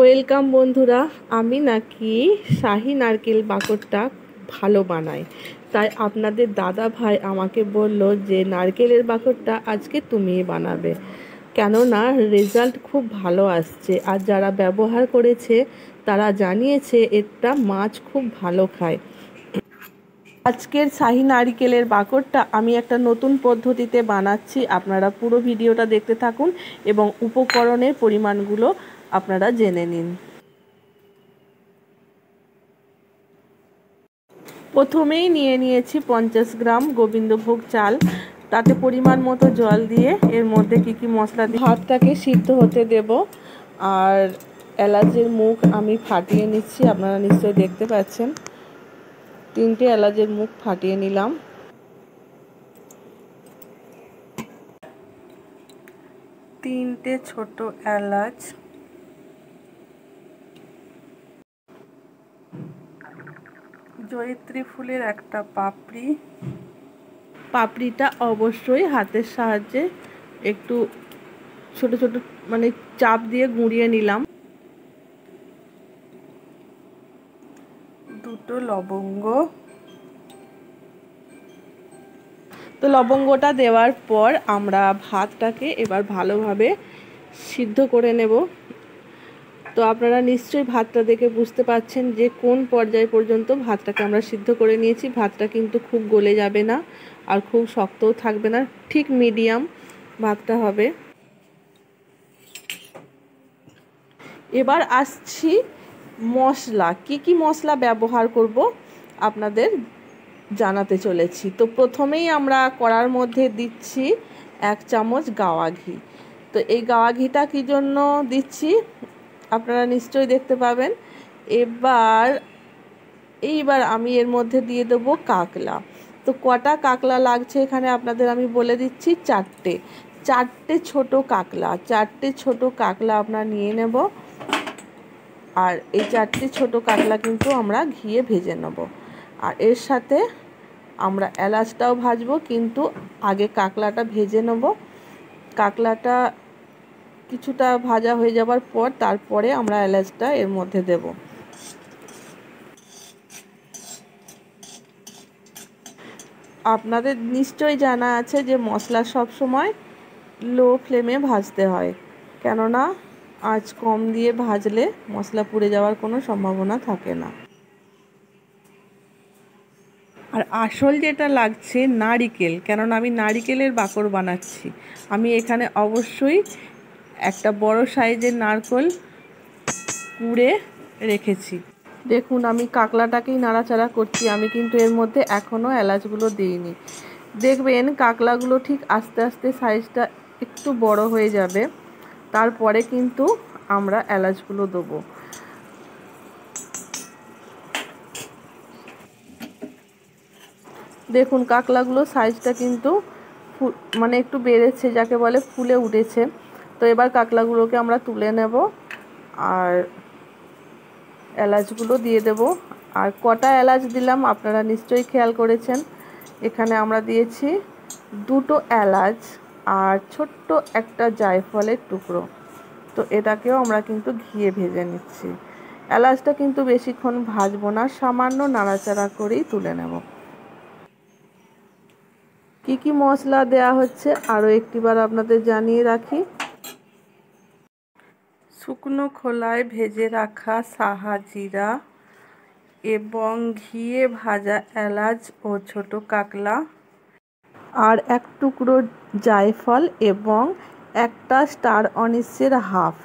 welcome বন্ধুরা আমি নাকি শাহি নারকেল বাকরটা ভালো বানাই তাই আপনাদের দাদা ভাই আমাকে বলল যে নারকেলের বাকরটা আজকে তুমি বানাবে কেননা রেজাল্ট খুব ভালো আসছে আর যারা ব্যবহার করেছে তারা জানিয়েছে এটা মাছ খুব ভালো খায় আজকের শাহি নারিকেলের বাকরটা আমি একটা নতুন পদ্ধতিতে বানাচ্ছি আপনারা পুরো ভিডিওটা দেখতে থাকুন এবং উপকরণের পরিমাণগুলো আপনারা জেনে নিন প্রথমেই নিয়ে নিয়েছি পঞ্চাশ গ্রাম গোবিন্দভোগ চাল তাতে পরিমাণ মতো জল দিয়ে এর মধ্যে কি কি মশলা দিয়ে ভাতটাকে সিদ্ধ হতে দেব আর এলাচের মুখ আমি ফাটিয়ে নিচ্ছি আপনারা নিশ্চয়ই দেখতে পাচ্ছেন তিনটে এলাচের মুখ ফাটিয়ে নিলাম তিনটে ছোট এলাচ জয়িত্রী ফুলের একটা পাপড়ি পাপড়িটা অবশ্যই হাতের সাহায্যে একটু ছোট ছোট মানে চাপ দিয়ে গুঁড়িয়ে নিলাম দুটো লবঙ্গ তো লবঙ্গটা দেওয়ার পর আমরা ভাতটাকে এবার ভালোভাবে সিদ্ধ করে নেব তো আপনারা নিশ্চয়ই ভাতটা দেখে বুঝতে পাচ্ছেন যে কোন পর্যায় পর্যন্ত ভাতটাকে আমরা সিদ্ধ করে নিয়েছি ভাতটা কিন্তু খুব গলে যাবে না আর খুব শক্তও থাকবে না ঠিক মিডিয়াম ভাতটা হবে এবার আসছি মশলা কি কি মশলা ব্যবহার করব আপনাদের জানাতে চলেছি তো প্রথমেই আমরা করার মধ্যে দিচ্ছি এক চামচ গাওয়া ঘি তো এই গাওয়া ঘিটা কী জন্য দিচ্ছি আপনারা দেখতে পাবেন এবার এইবার আমি এর মধ্যে দিয়ে দেবো কাকলা তো কটা কাকলা লাগছে এখানে আপনাদের আমি বলে দিচ্ছি চারটে চারটে ছোট কাকলা চারটে ছোট কাকলা আপনারা নিয়ে নেব আর এই চারটে ছোট কাকলা কিন্তু আমরা ঘিয়ে ভেজে নেব আর এর সাথে আমরা এলাচটাও ভাজবো কিন্তু আগে কাকলাটা ভেজে নেব কাকলাটা কিছুটা ভাজা হয়ে যাবার পর তারপরে আমরা এলাচটা এর মধ্যে দেব আপনাদের নিশ্চয়ই জানা আছে যে মশলা সব সময় লো ফ্লেমে ভাজতে হয় কেননা আঁচ কম দিয়ে ভাজলে মশলা পুড়ে যাওয়ার কোনো সম্ভাবনা থাকে না আর আসল যেটা লাগছে নারিকেল কেননা আমি নারিকেলের বাকর বানাচ্ছি আমি এখানে অবশ্যই একটা বড় সাইজের নারকল কুড়ে রেখেছি দেখুন আমি কাকলাটাকেই নাড়াচাড়া করছি আমি কিন্তু এর মধ্যে এখনও এলাচগুলো দিইনি দেখবেন কাকলাগুলো ঠিক আস্তে আস্তে সাইজটা একটু বড় হয়ে যাবে তারপরে কিন্তু আমরা এলাচগুলো দেবো দেখুন কাকলাগুলো সাইজটা কিন্তু মানে একটু বেড়েছে যাকে বলে ফুলে উঠেছে তো এবার কাকলাগুলোকে আমরা তুলে নেব আর এলাচগুলো দিয়ে দেব আর কটা এলাচ দিলাম আপনারা নিশ্চয়ই খেয়াল করেছেন এখানে আমরা দিয়েছি দুটো এলাচ আর ছোট্ট একটা জায়ফলের টুকরো তো এটাকেও আমরা কিন্তু ঘিয়ে ভেজে নিচ্ছি এলাচটা কিন্তু বেশিক্ষণ ভাজবো না সামান্য নাড়াচাড়া করেই তুলে নেব কি কি মশলা দেয়া হচ্ছে আরও একটিবার আপনাদের জানিয়ে রাখি শুকনো খোলায় ভেজে রাখা সাহা জিরা এবং ঘিয়ে ভাজা এলাচ ও ছোট কাকলা আর এক টুকরো জায়ফল এবং একটা স্টার অনিসের হাফ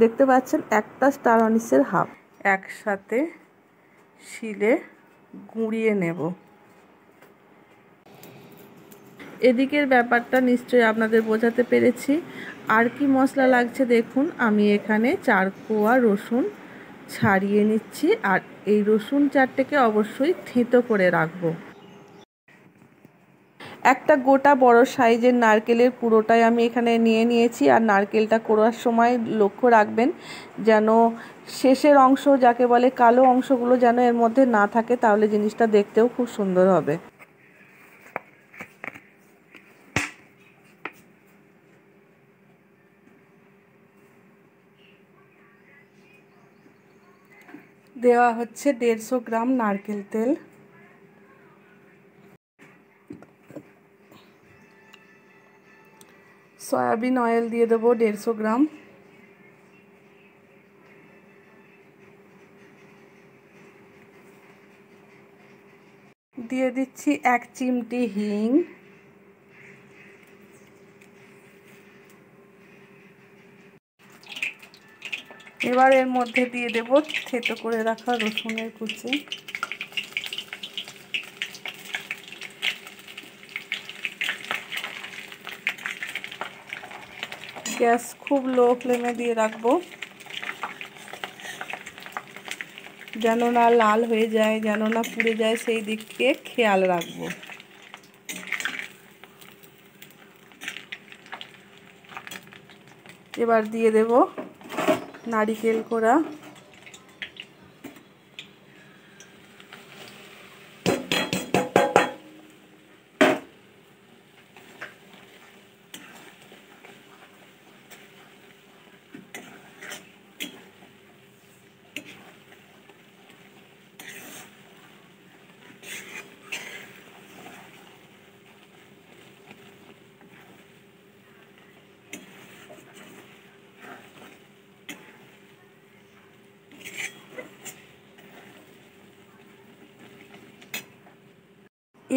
দেখতে পাচ্ছেন একটা স্টার অনিসের হাফ একসাথে শিলে গুঁড়িয়ে নেব এদিকের ব্যাপারটা নিশ্চয়ই আপনাদের বোঝাতে পেরেছি আর কি মশলা লাগছে দেখুন আমি এখানে চার কোয়া রসুন ছাড়িয়ে নিচ্ছি আর এই রসুন চারটেকে অবশ্যই থিত করে রাখবো একটা গোটা বড় সাইজের নারকেলের পুরোটাই আমি এখানে নিয়ে নিয়েছি আর নারকেলটা করার সময় লক্ষ্য রাখবেন যেন শেষের অংশ যাকে বলে কালো অংশগুলো যেন এর মধ্যে না থাকে তাহলে জিনিসটা দেখতেও খুব সুন্দর হবে দেওয়া হচ্ছে দেড়শো গ্রাম নারকেল তেল সয়াবিন অয়েল দিয়ে দেবো দেড়শো গ্রাম দিয়ে দিচ্ছি এক চিমটি হিং এবার এর মধ্যে দিয়ে দেব থেতো করে রাখা রসুনের কুচি গ্যাস খুব লো ফ্লেমে দিয়ে রাখবো যেন না লাল হয়ে যায় যেন না পুড়ে যায় সেই দিককে খেয়াল রাখবো এবার দিয়ে দেবো নারিকেল কোড়া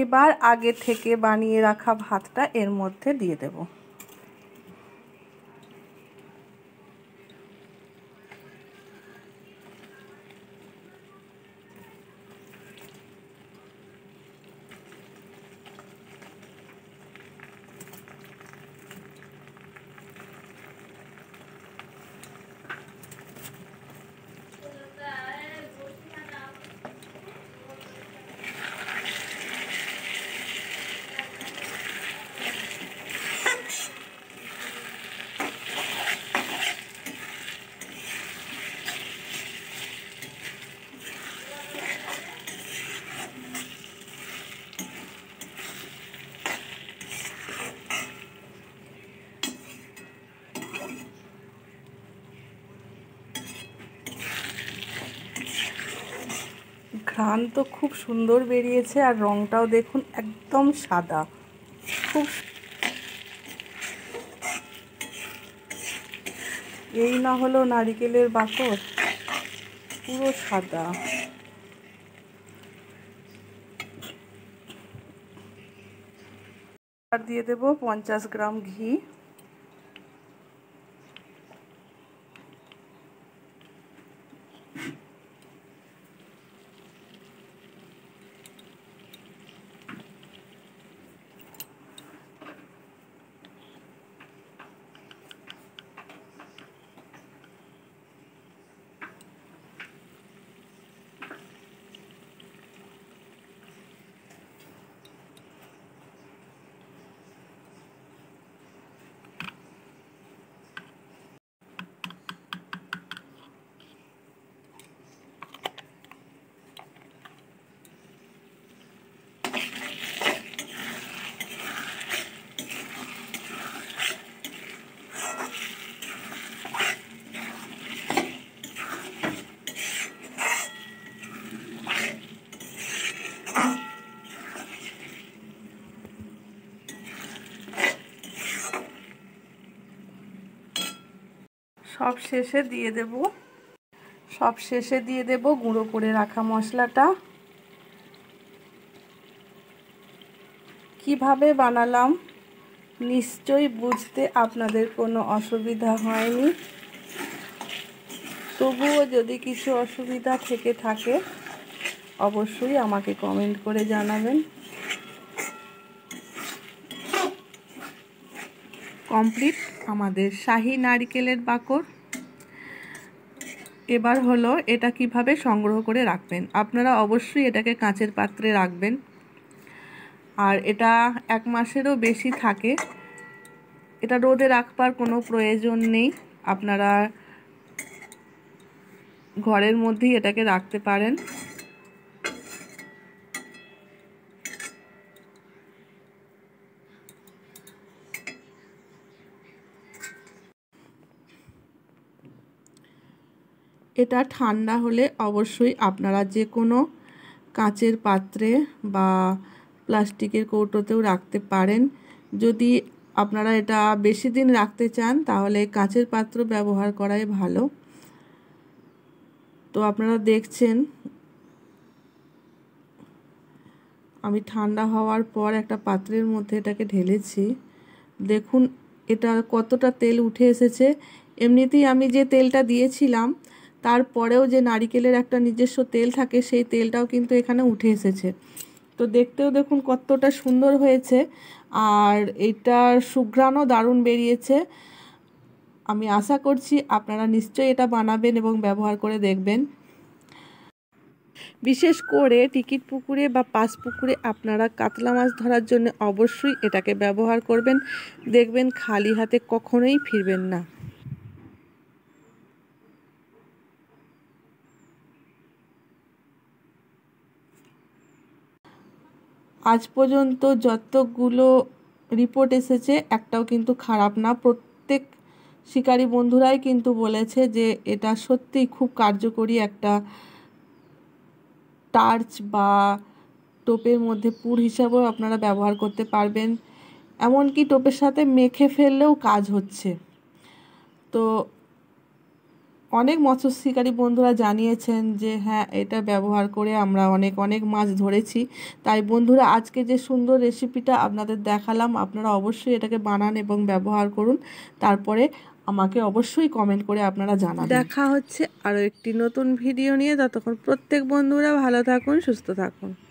এবার আগে থেকে বানিয়ে রাখা ভাতটা এর মধ্যে দিয়ে দেব ধান তো খুব সুন্দর বেরিয়েছে আর রঙটাও দেখুন একদম সাদা খুব এই না হলো নারিকেলের বাকর পুরো সাদা আর দিয়ে দেব পঞ্চাশ গ্রাম ঘি সব শেষে দিয়ে দেব সব শেষে দিয়ে দেব গুঁড়ো করে রাখা মশলাটা কিভাবে বানালাম নিশ্চয়ই বুঝতে আপনাদের কোনো অসুবিধা হয়নি তবুও যদি কিছু অসুবিধা থেকে থাকে অবশ্যই আমাকে কমেন্ট করে জানাবেন কমপ্লিট আমাদের শাহী নারিকেলের বাকর এবার হলো এটা কিভাবে সংগ্রহ করে রাখবেন আপনারা অবশ্যই এটাকে কাঁচের পাত্রে রাখবেন আর এটা এক মাসেরও বেশি থাকে এটা রোদে রাখবার কোনো প্রয়োজন নেই আপনারা ঘরের মধ্যেই এটাকে রাখতে পারেন এটা ঠান্ডা হলে অবশ্যই আপনারা যে কোনো কাঁচের পাত্রে বা প্লাস্টিকের কৌটোতেও রাখতে পারেন যদি আপনারা এটা বেশি দিন রাখতে চান তাহলে কাঁচের পাত্র ব্যবহার করাই ভালো তো আপনারা দেখছেন আমি ঠান্ডা হওয়ার পর একটা পাত্রের মধ্যে এটাকে ঢেলেছি দেখুন এটা কতটা তেল উঠে এসেছে এমনিতেই আমি যে তেলটা দিয়েছিলাম তারপরেও যে নারিকেলের একটা নিজস্ব তেল থাকে সেই তেলটাও কিন্তু এখানে উঠে এসেছে তো দেখতেও দেখুন কতটা সুন্দর হয়েছে আর এটার সুঘ্রাণও দারুণ বেরিয়েছে আমি আশা করছি আপনারা নিশ্চয়ই এটা বানাবেন এবং ব্যবহার করে দেখবেন বিশেষ করে টিকিট পুকুরে বা পাস পুকুরে আপনারা কাতলা মাছ ধরার জন্য অবশ্যই এটাকে ব্যবহার করবেন দেখবেন খালি হাতে কখনোই ফিরবেন না আজ পর্যন্ত যতগুলো রিপোর্ট এসেছে একটাও কিন্তু খারাপ না প্রত্যেক শিকারী বন্ধুরাই কিন্তু বলেছে যে এটা সত্যিই খুব কার্যকরী একটা টার্চ বা টোপের মধ্যে পুর হিসাবেও আপনারা ব্যবহার করতে পারবেন এমনকি টোপের সাথে মেখে ফেললেও কাজ হচ্ছে তো অনেক মৎস্য শিকারী বন্ধুরা জানিয়েছেন যে হ্যাঁ এটা ব্যবহার করে আমরা অনেক অনেক মাছ ধরেছি তাই বন্ধুরা আজকে যে সুন্দর রেসিপিটা আপনাদের দেখালাম আপনারা অবশ্যই এটাকে বানান এবং ব্যবহার করুন তারপরে আমাকে অবশ্যই কমেন্ট করে আপনারা জানান দেখা হচ্ছে আরও একটি নতুন ভিডিও নিয়ে ততক্ষণ প্রত্যেক বন্ধুরা ভালো থাকুন সুস্থ থাকুন